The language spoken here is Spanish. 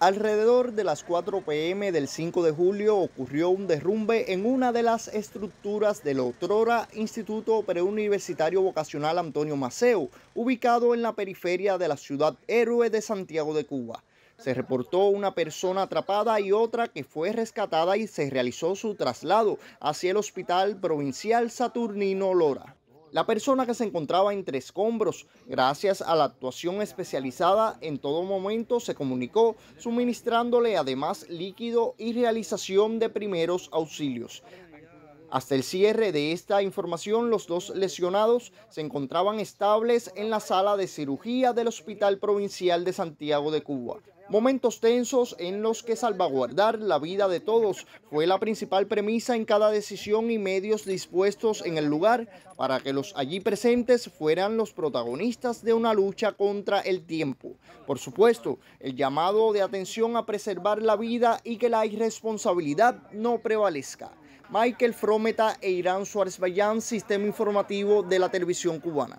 Alrededor de las 4 pm del 5 de julio ocurrió un derrumbe en una de las estructuras del otrora Instituto Preuniversitario Vocacional Antonio Maceo, ubicado en la periferia de la ciudad héroe de Santiago de Cuba. Se reportó una persona atrapada y otra que fue rescatada y se realizó su traslado hacia el Hospital Provincial Saturnino Lora la persona que se encontraba entre escombros. Gracias a la actuación especializada, en todo momento se comunicó, suministrándole además líquido y realización de primeros auxilios. Hasta el cierre de esta información, los dos lesionados se encontraban estables en la sala de cirugía del Hospital Provincial de Santiago de Cuba. Momentos tensos en los que salvaguardar la vida de todos fue la principal premisa en cada decisión y medios dispuestos en el lugar para que los allí presentes fueran los protagonistas de una lucha contra el tiempo. Por supuesto, el llamado de atención a preservar la vida y que la irresponsabilidad no prevalezca. Michael Frometa e Irán Suárez Bayán, Sistema Informativo de la Televisión Cubana.